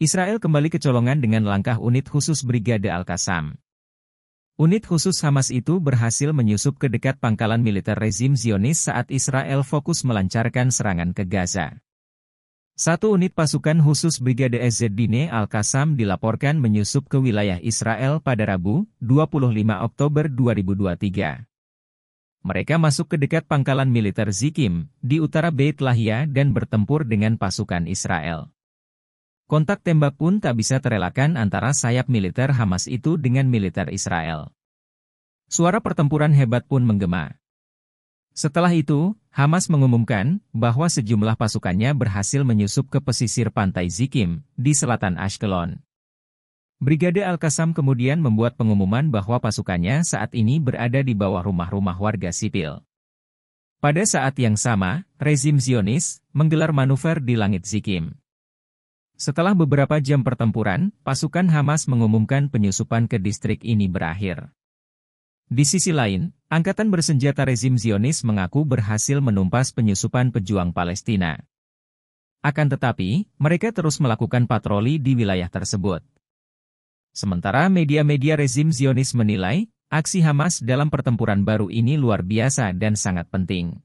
Israel kembali kecolongan dengan langkah unit khusus Brigade Al-Qassam. Unit khusus Hamas itu berhasil menyusup ke dekat pangkalan militer rezim Zionis saat Israel fokus melancarkan serangan ke Gaza. Satu unit pasukan khusus Brigade Ezzedine Al-Qassam dilaporkan menyusup ke wilayah Israel pada Rabu, 25 Oktober 2023. Mereka masuk ke dekat pangkalan militer Zikim, di utara Beit Lahia dan bertempur dengan pasukan Israel. Kontak tembak pun tak bisa terelakkan antara sayap militer Hamas itu dengan militer Israel. Suara pertempuran hebat pun menggema. Setelah itu, Hamas mengumumkan bahwa sejumlah pasukannya berhasil menyusup ke pesisir pantai Zikim, di selatan Ashkelon. Brigade Al-Qassam kemudian membuat pengumuman bahwa pasukannya saat ini berada di bawah rumah-rumah warga sipil. Pada saat yang sama, rezim Zionis menggelar manuver di langit Zikim. Setelah beberapa jam pertempuran, pasukan Hamas mengumumkan penyusupan ke distrik ini berakhir. Di sisi lain, angkatan bersenjata rezim Zionis mengaku berhasil menumpas penyusupan pejuang Palestina. Akan tetapi, mereka terus melakukan patroli di wilayah tersebut. Sementara media-media rezim Zionis menilai, aksi Hamas dalam pertempuran baru ini luar biasa dan sangat penting.